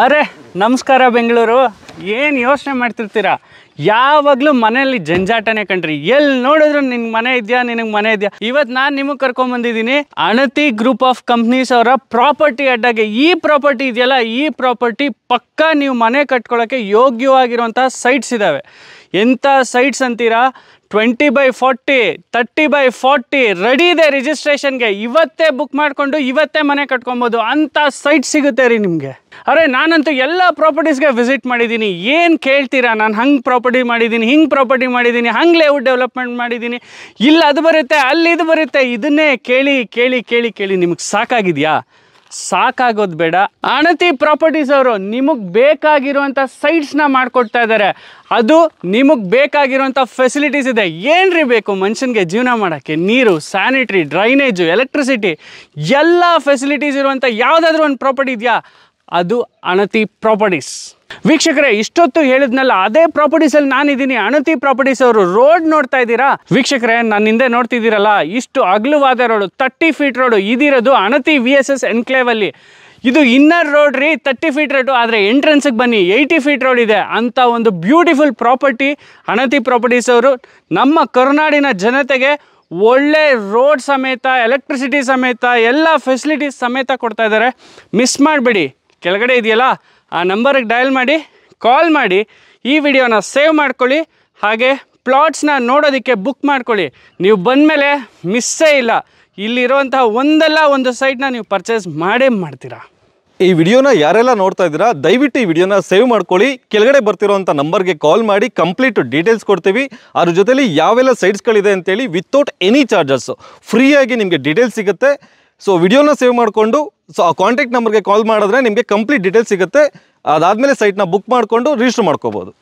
ಅರೆ ನಮಸ್ಕಾರ ಬೆಂಗಳೂರು ಏನು ಯೋಚನೆ ಮಾಡ್ತಿರ್ತೀರಾ ಯಾವಾಗಲೂ ಮನೆಯಲ್ಲಿ ಜಂಜಾಟನೇ ಕಂಡ್ರಿ ಎಲ್ಲಿ ನೋಡಿದ್ರು ನಿನ್ ಮನೆ ಇದೆಯಾ ನಿನಗೆ ಮನೆ ಇದೆಯಾ ಇವತ್ತು ನಾನು ನಿಮಗೆ ಕರ್ಕೊಂಡ್ಬಂದಿದ್ದೀನಿ ಅಣತಿ ಗ್ರೂಪ್ ಆಫ್ ಕಂಪ್ನೀಸ್ ಅವರ ಪ್ರಾಪರ್ಟಿ ಅಡ್ಡಾಗೆ ಈ ಪ್ರಾಪರ್ಟಿ ಇದೆಯಲ್ಲ ಈ ಪ್ರಾಪರ್ಟಿ ಪಕ್ಕಾ ನೀವು ಮನೆ ಕಟ್ಕೊಳ್ಳೋಕ್ಕೆ ಯೋಗ್ಯವಾಗಿರುವಂಥ ಸೈಟ್ಸ್ ಇದ್ದಾವೆ ಎಂಥ ಸೈಟ್ಸ್ ಅಂತೀರಾ twenty by forty thirty by forty ready ಇದೆ ರಿಜಿಸ್ಟ್ರೇಷನ್ಗೆ ಇವತ್ತೇ ಬುಕ್ ಮಾಡಿಕೊಂಡು ಇವತ್ತೇ ಮನೆ ಕಟ್ಕೊಬೋದು ಅಂಥ ಸೈಟ್ ಸಿಗುತ್ತೆ ರೀ ನಿಮಗೆ ಅರೆ ನಾನಂತೂ ಎಲ್ಲ ಪ್ರಾಪರ್ಟೀಸ್ಗೆ ವಿಸಿಟ್ ಮಾಡಿದ್ದೀನಿ ಏನು ಕೇಳ್ತೀರಾ ನಾನು ಹಂಗೆ ಪ್ರಾಪರ್ಟಿ ಮಾಡಿದ್ದೀನಿ ಹಿಂಗೆ ಪ್ರಾಪರ್ಟಿ ಮಾಡಿದ್ದೀನಿ ಹಂಗೆ ಲೇಔಟ್ ಡೆವಲಪ್ಮೆಂಟ್ ಮಾಡಿದ್ದೀನಿ ಇಲ್ಲಿ ಅದು ಬರುತ್ತೆ ಅಲ್ಲಿ ಇದು ಬರುತ್ತೆ ಇದನ್ನೇ ಕೇಳಿ ಕೇಳಿ ಕೇಳಿ ಕೇಳಿ ನಿಮಗೆ ಸಾಕಾಗಿದೆಯಾ ಸಾಕಾಗೋದು ಬೇಡ ಅಣತಿ ಪ್ರಾಪರ್ಟೀಸ್ ಅವರು ನಿಮಗೆ ಬೇಕಾಗಿರುವಂಥ ಸೈಟ್ಸ್ನ ಮಾಡಿಕೊಡ್ತಾ ಇದ್ದಾರೆ ಅದು ನಿಮಗೆ ಬೇಕಾಗಿರುವಂಥ ಫೆಸಿಲಿಟೀಸ್ ಇದೆ ಏನ್ರಿ ಬೇಕು ಮನುಷ್ಯನಿಗೆ ಜೀವನ ಮಾಡೋಕ್ಕೆ ನೀರು ಸ್ಯಾನಿಟ್ರಿ ಡ್ರೈನೇಜು ಎಲೆಕ್ಟ್ರಿಸಿಟಿ ಎಲ್ಲ ಫೆಸಿಲಿಟೀಸ್ ಇರುವಂಥ ಯಾವುದಾದ್ರೂ ಒಂದು ಪ್ರಾಪರ್ಟಿ ಇದೆಯಾ ಅದು ಅಣತಿ ಪ್ರಾಪರ್ಟೀಸ್ ವೀಕ್ಷಕರೇ ಇಷ್ಟೊತ್ತು ಹೇಳಿದ್ನಲ್ಲ ಅದೇ ಪ್ರಾಪರ್ಟೀಸ್ ಅಲ್ಲಿ ನಾನಿದ್ದೀನಿ ಅಣತಿ ಪ್ರಾಪರ್ಟೀಸ್ ಅವರು ರೋಡ್ ನೋಡ್ತಾ ಇದ್ದೀರಾ ವೀಕ್ಷಕರೇ ನನ್ನ ಹಿಂದೆ ನೋಡ್ತಿದ್ದೀರಲ್ಲ ಇಷ್ಟು ಅಗಲವಾದ ರೋಡ್ ತರ್ಟಿ ಫೀಟ್ ರೋಡ್ ಇದಿರೋದು Anati V S S enclave ಅಲ್ಲಿ ಇದು ಇನ್ನರ್ ರೋಡ್ ರೀ ತರ್ಟಿ ಫೀಟ್ ರೋಡು ಆದರೆ ಎಂಟ್ರೆನ್ಸಿಗೆ ಬನ್ನಿ ಏಯ್ಟಿ ಫೀಟ್ ರೋಡ್ ಇದೆ ಅಂತ ಒಂದು ಬ್ಯೂಟಿಫುಲ್ ಪ್ರಾಪರ್ಟಿ ಅಣತಿ ಪ್ರಾಪರ್ಟೀಸ್ ಅವರು ನಮ್ಮ ಕರುನಾಡಿನ ಜನತೆಗೆ ಒಳ್ಳೆ ರೋಡ್ ಸಮೇತ ಎಲೆಕ್ಟ್ರಿಸಿಟಿ ಸಮೇತ ಎಲ್ಲ ಫೆಸಿಲಿಟೀಸ್ ಸಮೇತ ಕೊಡ್ತಾ ಇದ್ದಾರೆ ಮಿಸ್ ಮಾಡಬೇಡಿ ಕೆಳಗಡೆ ಇದೆಯಲ್ಲ ಆ ನಂಬರಿಗೆ ಡಯಲ್ ಮಾಡಿ ಕಾಲ್ ಮಾಡಿ ಈ ವಿಡಿಯೋನ ಸೇವ್ ಮಾಡ್ಕೊಳ್ಳಿ ಹಾಗೆ ಪ್ಲಾಟ್ಸ್ನ ನೋಡೋದಕ್ಕೆ ಬುಕ್ ಮಾಡ್ಕೊಳ್ಳಿ ನೀವು ಬಂದ ಮೇಲೆ ಮಿಸ್ಸೇ ಇಲ್ಲ ಇಲ್ಲಿರುವಂತಹ ಒಂದಲ್ಲ ಒಂದು ಸೈಟ್ನ ನೀವು ಪರ್ಚೇಸ್ ಮಾಡೇ ಮಾಡ್ತೀರಾ ಈ ವಿಡಿಯೋನ ಯಾರೆಲ್ಲ ನೋಡ್ತಾ ಇದ್ದೀರಾ ದಯವಿಟ್ಟು ಈ ವಿಡಿಯೋನ ಸೇವ್ ಮಾಡ್ಕೊಳ್ಳಿ ಕೆಳಗಡೆ ಬರ್ತಿರೋಂಥ ನಂಬರ್ಗೆ ಕಾಲ್ ಮಾಡಿ ಕಂಪ್ಲೀಟ್ ಡೀಟೇಲ್ಸ್ ಕೊಡ್ತೀವಿ ಅದ್ರ ಜೊತೆಲಿ ಯಾವೆಲ್ಲ ಸೈಟ್ಸ್ಗಳಿದೆ ಅಂತೇಳಿ ವಿತೌಟ್ ಎನಿ ಚಾರ್ಜಸ್ಸು ಫ್ರೀಯಾಗಿ ನಿಮಗೆ ಡೀಟೇಲ್ಸ್ ಸಿಗುತ್ತೆ ಸೊ ವಿಡಿಯೋನ ಸೇವ್ ಮಾಡಿಕೊಂಡು ಸೊ ಆ ಕಾಂಟ್ಯಾಕ್ಟ್ ನಂಬರ್ಗೆ ಕಾಲ್ ಮಾಡಿದ್ರೆ ನಿಮಗೆ ಕಂಪ್ಲೀಟ್ ಡೀಟೇಲ್ಸ್ ಸಿಗುತ್ತೆ ಅದಾದಮೇಲೆ ಸೈಟ್ನ ಬುಕ್ ಮಾಡಿಕೊಂಡು ರಿಜಿಸ್ಟರ್ ಮಾಡ್ಕೋಬೋದು